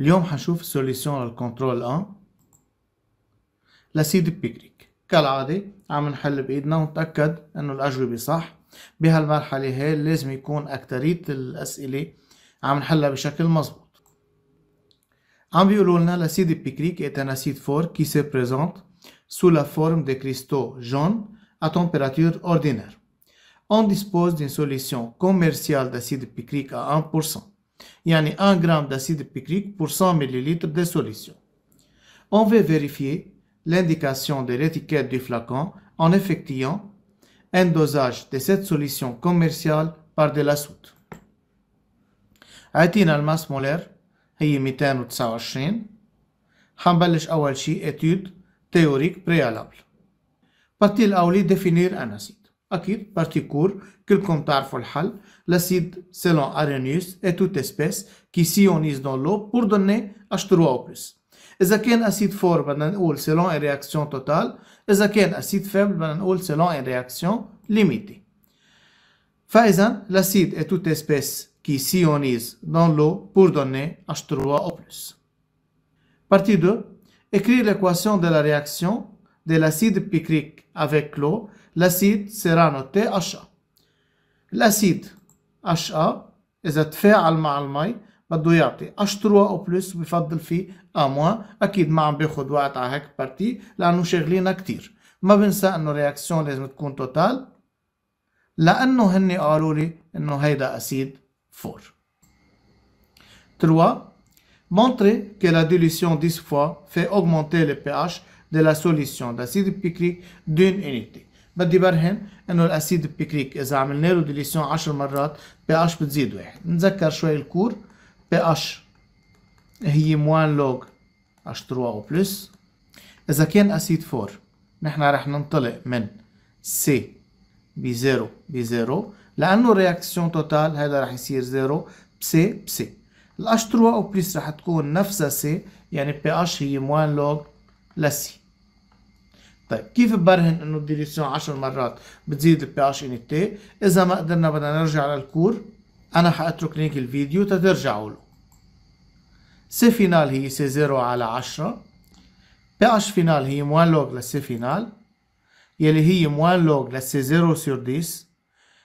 اليوم حنشوف سوليسيون للكنترول ان لسيد بيكريك كالعادة عم نحل بايدنا ونتأكد انه الاجوبة صح بهالمرحلة هي لازم يكون اكترية الاسئلة عم نحلها بشكل مظبوط عم بيقولوا لنا لسيد بيكريك est un acide fort qui se présente sous la forme de cristaux jaunes à température ordinaire. On dispose d'une solution commerciale d'acide picrique à 1%. yani 1 g d'acide picrique pour 100 ml de solution. On veut vérifier l'indication de l'étiquette du flacon en effectuant un dosage de cette solution commerciale par de la soude. عطينا الماس مولير هي 229 حنبلش أول شيء اتيود تيوريك بريالابل بارتي définir un acide parti quel le hal, l'acide selon Arrhenius est toute espèce qui s'ionise dans l'eau pour donner H3O+. إذا كان أسيد acide on نقول selon une réaction totale a un acide faible on selon une réaction limitée. فإذا l'acide est toute espèce qui s'ionise dans l'eau pour donner H3O+. Partie 2. Écrire l'équation de la réaction de l'acide picrique avec l'eau لاسيد أش أ الأسيد أش أ إذا تفاعل مع المي بده يعطي اش 3 او بلس وبفضل فيه اموا اكيد ما عم بياخد وقت على هيك بارتي لانه شاغلينها كتير ما بنسى انه رياكسيون لازم تكون توتال لانه هن قالوا لي انه هيدا اسيد 4 3 Montrer que la dilution 10 fois fait augmenter le pH de la solution d'acide picrique d'une unité. بدي برهن انه الاسيد بيكريك اذا عملنا له ديليسيون 10 مرات بي اش بتزيد واحد نتذكر شوي الكور بي اش هي موان لوج اش 3 او بلس اذا كان اسيد 4 نحن رح ننطلق من سي بي 0 بي 0 لانه الرياكسيون توتال هذا رح يصير 0 بسي بسي الاش 3 او بلس رح تكون نفسها سي يعني بي اش هي موان لوج لسي طيب كيف ببرهن انه الديليسيون 10 مرات بتزيد البي اش ان تي؟ اذا ما قدرنا بدنا نرجع للكور انا حاترك لينك الفيديو تترجعوا له. سي فينال هي سي 0 على 10 بي اش فينال هي موان لوغ للسي فينال يلي هي موان لوغ للسي 0 سور 10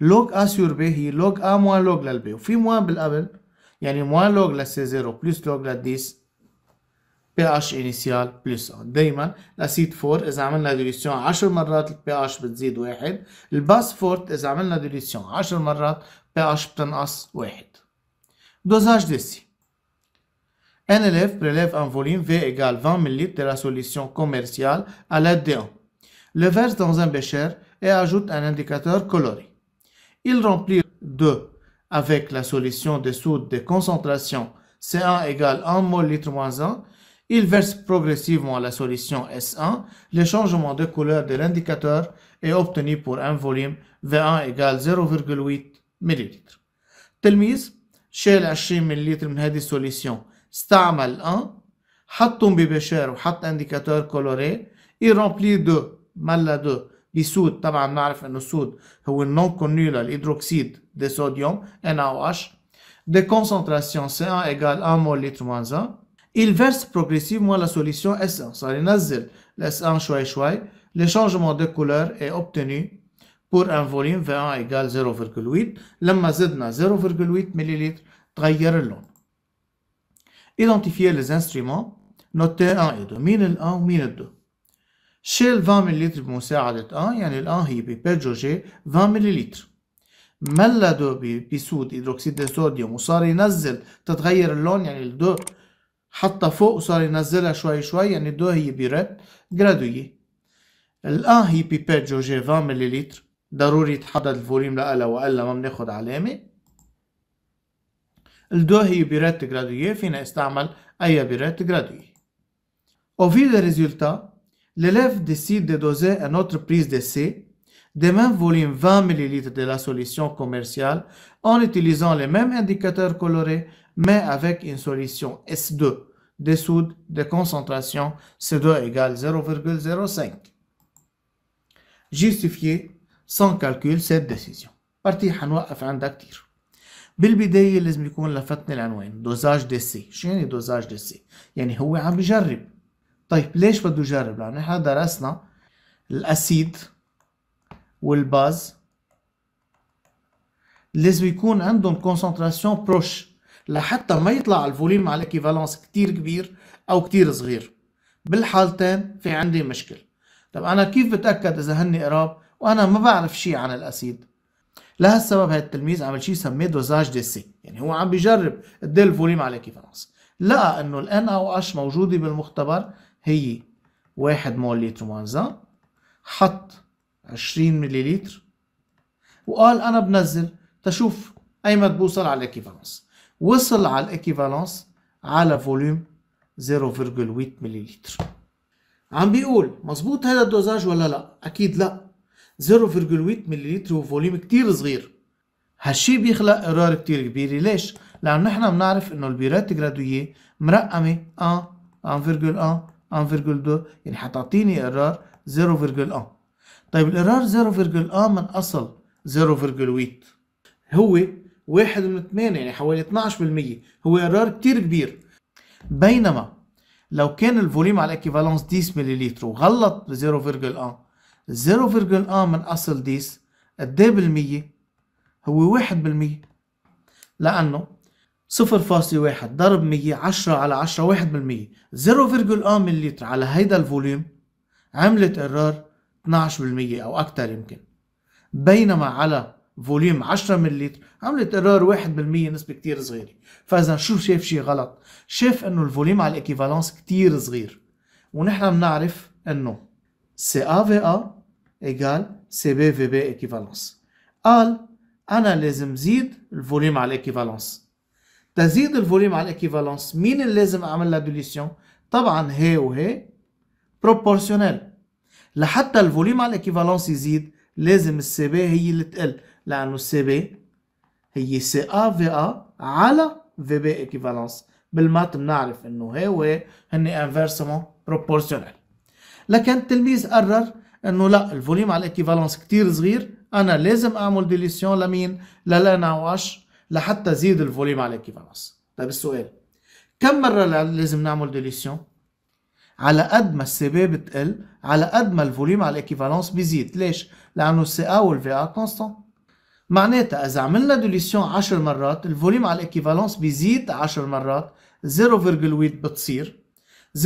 لوغ ا سور بي هي لوغ ا موان لوغ للبي وفي موان بالقبل يعني موان لوغ للسي 0 بلس لوج للديس pH plus plus بلس 1 دايما fort 4 la عملنا ديليسيون 10 مرات البي اتش بتزيد واحد الباسفورت اذا عملنا ديليسيون 10 مرات pH اتش بتنقص Dosage دوزاج دسي Un élève prélève un volume V égale 20 ml de la solution commerciale à l'aide 1. Le verse dans un bécher et ajoute un indicateur coloré. Il remplit 2 avec la solution de soude de concentration C1 égale 1 mol litre moins 1 il verse progressivement la solution S1. Le changement de couleur de l'indicateur est obtenu pour un volume V1 égale 0,8 ml. تلميذ شال 20 mL من هذه السوليسيون استعمل 1 حطهم ببشار وحط انديكاتور كولوري اي رامبلي 2 ملا 2 بسود طبعا soude انه السود هو connu كونيو l'hydroxyde de sodium, NaOH de concentration C1 égale 1 mol 1 il verse progressivement la solution S1. Ça renazile l'S1 choix choix. Le changement de couleur est obtenu pour un volume V1 égale 0,8. Lama Z 0,8 ml. Trailler l'eau. Identifier les instruments. Notez 1 et 2. 1 et 2. Chez 20 ml de 1, a 1 20 ml. 2 hydroxyde de sodium, il y le 2 حطها فوق وصار ينزلها شوي شوي يعني دو هي بيرات جرادوي الان هي بيبيت جوجي 20 مليلتر ضروري يتحدد الفوليوم لها والا ما بناخد علامة الدو هي بيرات جرادوي فينا استعمل اي بيرات جرادوية Au vu des résultats, l'élève décide de doser un autre prise d'essai des mêmes volumes 20 ml de la solution commerciale en utilisant les mêmes indicateurs colorés mais avec une solution S2 de soude de concentration C2 égale 0,05. Justifier sans calcul cette décision. partie حنوقف عندها كتير. بالبداية لازم يكون لفتني العنوان دوزاج دي سي، شو يعني دوزاج دي سي؟ يعني هو عم بجرب. طيب ليش بده يجرب؟ لأنه نحن درسنا الأسيد والباز لازم يكون عندهم concentration proche لحتى ما يطلع الفوليوم على كيفالانس كتير كبير او كتير صغير بالحالتين في عندي مشكل طب انا كيف بتاكد اذا هن قراب وانا ما بعرف شيء عن الاسيد لهالسبب هذا التلميذ عمل شيء سميه دوزاج دي سي يعني هو عم بيجرب قد الفوليوم على كيفالانس لقى انه الان او اش موجوده بالمختبر هي 1 مول لتر منزل حط 20 مليلتر وقال انا بنزل تشوف ايمت بوصل على كيفالانس وصل على الايكيفالانس على فوليوم 0.8 مليلتر عم بيقول مظبوط هذا الدوزاج ولا لا اكيد لا 0.8 مليلتر هو فوليوم كتير صغير هالشي بيخلق ارار كتير كبير ليش لانه نحن بنعرف انه البيرات جرادويه مرقمه 1 1.1 1.2 يعني حتعطيني ارار 0.1 آه. طيب الارار 0.1 آه من اصل 0.8 هو واحد من ثمانية يعني حوالي 12% هو قرار كتير كبير بينما لو كان الفوليوم على الاكيفالونس 10 مللتر وغلط ب 0.1 0.1 من اصل 10 قد ايه بالمية؟ هو 1% لانه 0.1 ضرب 100 10 على 10 1% 0.1 مللتر على هيدا الفوليوم عملت قرار 12% او اكثر يمكن بينما على فوليوم 10 مللتر عملت ايرور 1% نسبه كثير صغيره فاذا شو شاف شيء غلط شاف انه الفوليوم على الايكيفالانس كثير صغير ونحن بنعرف انه سي ا في ا ايجال سي بي في بي ايكيفالانس قال انا لازم زيد الفوليوم على الايكيفالانس تزيد الفوليوم على الايكيفالانس مين اللي لازم اعمل لها دوليسيون طبعا هي وهي بروبورسيونيل لحتى الفوليوم على الايكيفالانس يزيد لازم السي بي هي اللي تقل لأنه سي بي هي سي أ في أ على في بي ايكيفالونس بالمات بنعرف إنه هي و هن انفيرسمون بروبورسيونال لكن التلميذ قرر إنه لا الفوليوم على الايكيفالونس كتير صغير أنا لازم أعمل ديليسيون لمين؟ للان أو اش لحتى زيد الفوليوم على الايكيفالونس طيب السؤال كم مرة لازم نعمل ديليسيون؟ على قد ما السي بي بتقل على قد ما الفوليوم على الايكيفالونس بيزيد ليش؟ لأنه السي أ والفي أ كونستون معناتها اذا عملنا دوليسيون 10 مرات الفوليوم على الايكيفالونس بيزيد 10 مرات 0.8 بتصير 0.8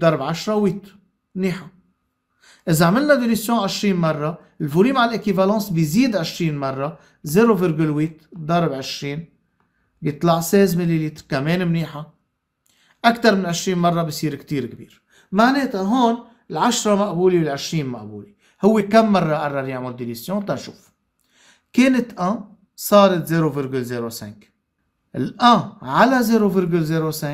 ضرب 10 ويت منيحه اذا عملنا دوليسيون 20 مره الفوليوم على الايكيفالونس بيزيد 20 مره 0.8 ضرب 20 بيطلع 16 مليلتر كمان منيحه اكثر من 20 مره بصير كتير كبير معناتها هون ال10 مقبوله وال20 مقبوله هو كم مره قرر يعمل ديليسيون تنشوف كانت أ صارت 0.05 الأ على 0.05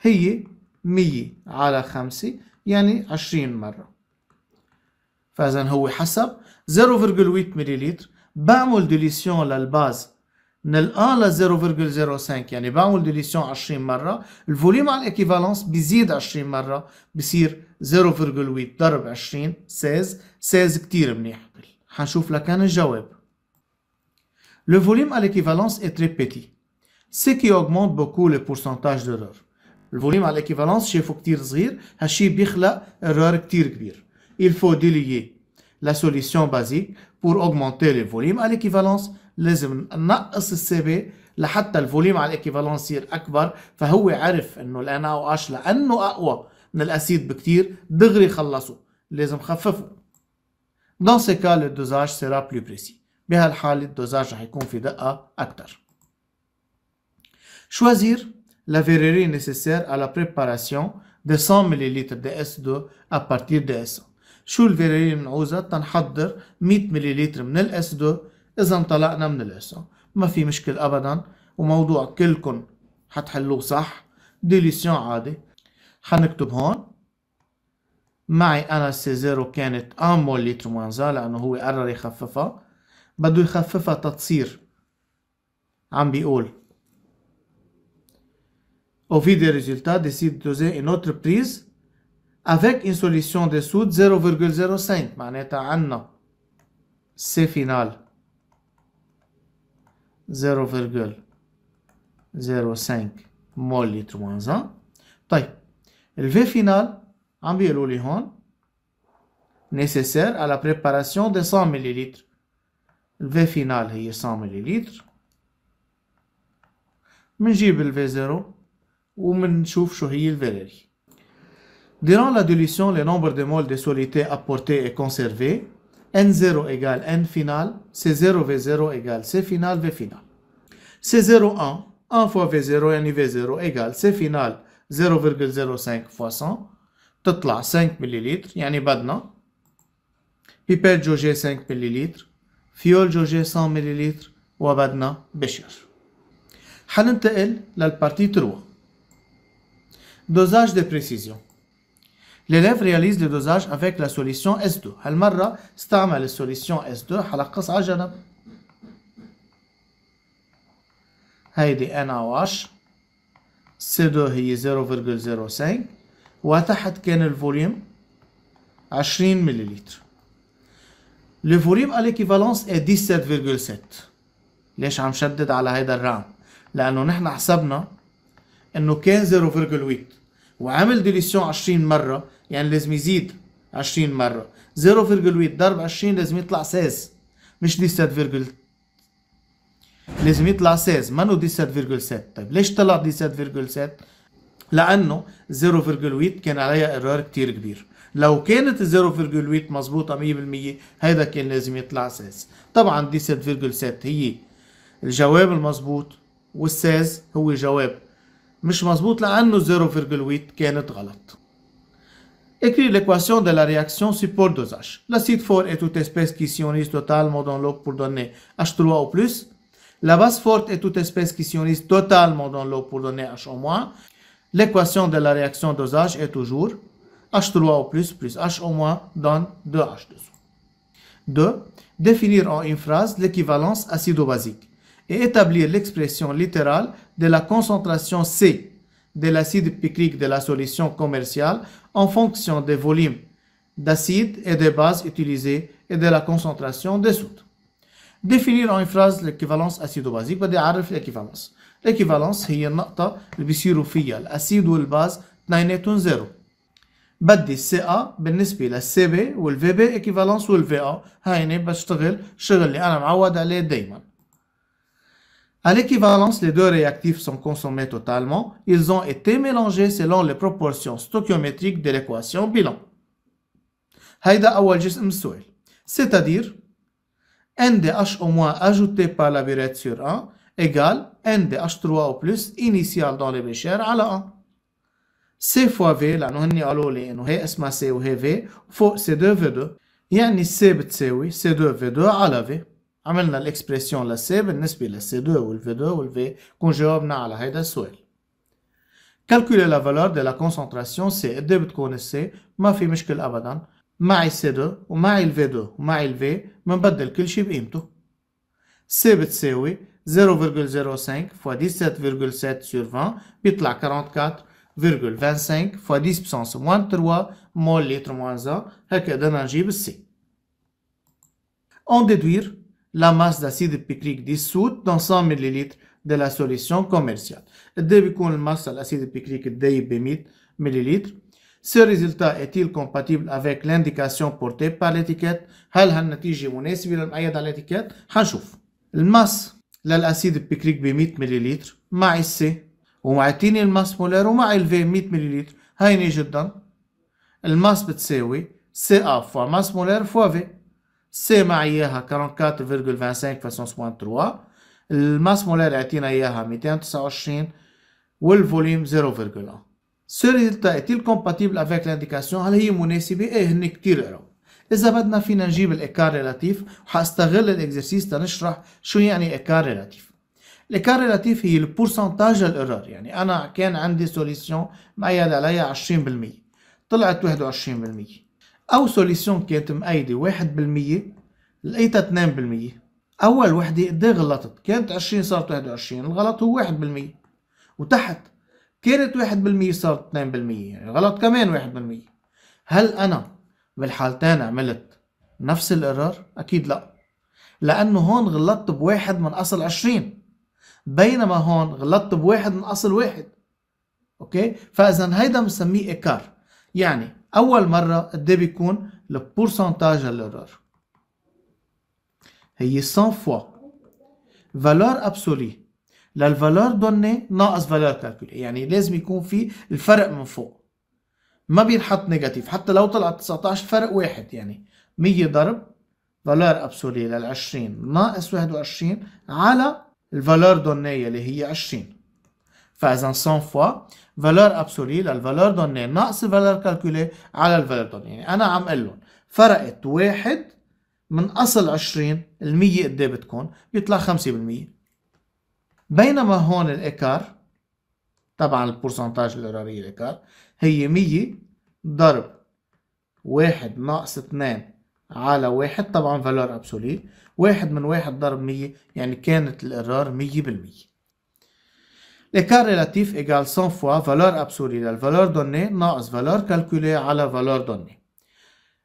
هي 100 على 5 يعني 20 مرة فإذا هو حسب 0.8 مليلتر بعمل ديليسيون للباز من ال الان ل 0.05 يعني بعمل ديليسيون 20 مرة الفوليوم على الإكيفالونس بيزيد 20 مرة بصير 0.8 ضرب 20 16 16 كتير منيح بل. On verra la réponse. Le volume à l'équivalence est très petit, ce qui augmente beaucoup le pourcentage d'erreur. Le volume à l'équivalence est très petit, ce qui crée une erreur très grande. Il faut délier la solution basique pour augmenter le volume à l'équivalence. Il faut réduire le Cb pour que le volume à l'équivalence soit plus grand. Il sait que le NaOH est plus fort que l'acide bactérien, donc il doit le réduire. Il doit le l'équivalence. Dans ce cas, le dosage sera plus précis. بهالحالة الدوزاج رح يكون في دقة أكتر. Choisir la verrerie nécessaire à la préparation de 100 ملل de S2 à partir de S1. شو الفيريري بنعوزها؟ تنحضر 100 ملل من الاس إذا انطلقنا من الاس ما في مشكل أبدا وموضوع كلكم حتحلوه صح ديليسيون عادي حنكتب هون معي انا السيزيرو كانت 1 مول لتر مانزا لانه هو قرر يخففها بده يخففها تتصير عم بيقول Au vu des résultats, décide de doser une autre prise avec une solution de soude 0,05. Maneta Anna, C final 0,05 mol litre moins 1. Le V final 0,05. en nécessaire à la préparation de 100 ml. V final est 100 ml. V0 v on ومنشوف شو هي 0 Durant la dilution, le nombre de moles de solité apporté est conservé. N0 égale N final, C0 V0 égale C final V final. c 01 1, fois V0 v 0 égale C final 0,05 fois 100. تطلع 5 مللتر يعني بدنا بيبر جوجي 5 مللتر فيول جوجي 100 مللتر وبدنا بشر حننتقل للبارتي 3 دوزاج دي بريسيزيون L'élève réalise le dosage avec la solution S2 هالمرة استعمل السوليسيون S2 حلقص على جنب هيدي NaOH C2 هي 0.05 وتحت كان الفوليوم 20 مللتر لو فوليوم على ليكيفالونس اي 17.7 ليش عم شدد على هيدا الرقم لانه نحن حسبنا انه كان 0.8 وعمل ديليسيون 20 مره يعني لازم يزيد 20 مره 0.8 ضرب 20 لازم يطلع 16 مش 17 لازم يطلع 16 منو 17.7 طيب ليش طلع 17.7 لانه 0.8 كان عليها ايرور كتير كبير لو كانت 0.8 مظبوطه 100% هذا كان لازم يطلع ساس طبعا دي 7.7 هي الجواب المظبوط والساس هو جواب مش مظبوط لانه 0.8 كانت غلط Écrire l'équation de la réaction support dosage. L'acide fort est toute espèce qui s'ionise totalement dans l'eau pour donner H3 ou plus. La base forte est toute espèce qui s'ionise totalement dans l'eau pour donner H au moins. L'équation de la réaction dosage est toujours H3O plus plus H moins donne 2H2. 2. Définir en une phrase l'équivalence acido-basique et établir l'expression littérale de la concentration C de l'acide picrique de la solution commerciale en fonction des volumes d'acide et des bases utilisées et de la concentration des soudes. Définir en une phrase l'équivalence acido-basique, l'équivalence. ايكيفالنس هي النقطة اللي بيصيروا فيها الأسيد والباز اثنيناتهم زيرو بدي الثقة بالنسبة للسي بي والفي بي ايكيفالنس والفي ا هيني بشتغل الشغل اللي أنا معود عليه دايما À l'équivalence, les deux réactifs sont consommés totalement. Ils ont été mélangés selon les proportions stoichiométriques de l'équation bilan. هيدا أول جزء من السؤال. C'est-à-dire, NDH au moins ajouté par la burette sur 1 égale n de H3 بلس initial dans les على ان سي فوا في لانه هني قالوا لي انه هي اسمها سي وهي في فوق سي دو في دو يعني السي بتساوي سي دو في دو على في عملنا الاكسبريسيون للسي بالنسبه للسي دو والفي دو والفي كون جاوبنا على هيدا السؤال كالكولي لا فالور دو لا كونسنتراسيون سي قد إيه بتكون السي ما في مشكل ابدا معي سي دو ومعي الفي دو ومعي الفي بنبدل كل شيء بقيمته سي بتساوي 0,05 fois 17,7 sur 20, la 44,25 fois 10 puissance moins 3 mol litre moins 1, un نجيب C. On déduire la masse d'acide picrique dissoute dans 100 ml de la solution commerciale. début la masse d'acide picrique ml. Ce résultat est-il compatible avec l'indication portée par l'étiquette؟ هل le للأسيد بيكريك ب 100 ملل مع السي ومع تيني الماس مولار ومع الفي 100 ملل هيني جدا الماس بتساوي سي أ فوا ماس مولار فوا في سي مع إياها 44.25 فاسون سوان 3 الماس مولار يعطينا إياها 229 والفوليوم 0.1 سو ريزلتا est-il compatible avec l'indication هل هي مناسبة؟ ايه هن كتير قراب إذا بدنا فينا نجيب الإيكار ريلاتيف وحأستغل الإكزرسيس تنشرح شو يعني إيكار ريلاتيف. الإيكار ريلاتيف هي البورسنتاج الإيرور يعني أنا كان عندي سوليسيون مأيد عليها 20% طلعت 21% أو سوليسيون كانت مأيدة 1% لقيتها 2% أول وحدة قد غلطت كانت 20 صارت 21 الغلط هو 1% وتحت كانت 1% صارت 2% يعني غلط كمان 1% هل أنا بالحالتين عملت نفس الايرور؟ أكيد لا لأنه هون غلطت بواحد من أصل عشرين بينما هون غلطت بواحد من أصل واحد أوكي؟ فإذا هيدا بنسميه إيكار يعني أول مرة قد إيه بيكون البورسنتاج الايرور؟ هي 100 فوا فالور ابسولي للفالور دوني ناقص فالور كالكولي يعني لازم يكون في الفرق من فوق ما بينحط نيجاتيف حتى لو طلع 19 فرق واحد يعني 100 ضرب فالور ابسولي لل 20 ناقص 21 على الفالور دونية اللي هي 20 فاذا 100 فوا فالور ابسولي للفالور دوني ناقص الفالور كالكولي على الفالور دوني يعني انا عم اقول لهم فرقت واحد من اصل 20 ال 100 قد ايه بتكون؟ بيطلع 5% بينما هون الايكار طبعا البورسنتاج الاراري الايكار هي مية ضرب واحد ناقص اتنين على واحد طبعا فالور ابسوليت واحد من واحد ضرب مية يعني كانت الإرار مية بالمية ليكار ريلاتيف إيجال 100 فوا فالور ابسوليت للفالور دوني ناقص فالور كالكولي على فالور دوني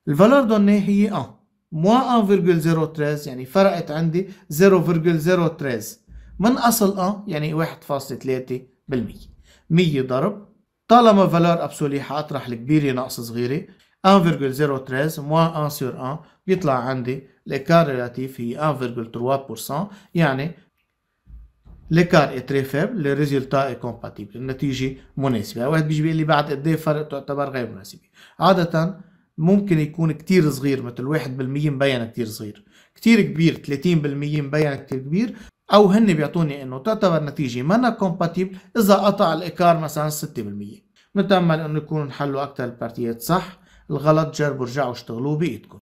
الفالور دوني هي أن زيرو تريز يعني فرقت عندي زيرو زيرو تريز من أصل أن يعني واحد تلاتي بالمية مية ضرب طالما فالور ابسولي حاطرح الكبيره ناقص صغيره 1,013 موان 1 سور 1 بيطلع عندي ليكار ريلاتيف هي 1,3% يعني ليكار اي تري faible لي résultat اي كومباتيبل النتيجة مناسبة واحد بيجي بيقول لي بعد قد ايه فرق تعتبر غير مناسبة عادة ممكن يكون كتير صغير مثل 1% مبين كتير صغير كتير كبير 30% مبين كتير كبير او هن بيعطوني انه تعتبر نتيجه مانا كومباتيبل اذا قطع الايكار مثلا 6% نتامل انه يكون حلوا اكثر البارتيات صح الغلط جربوا ارجعوا اشتغلوا بايدكم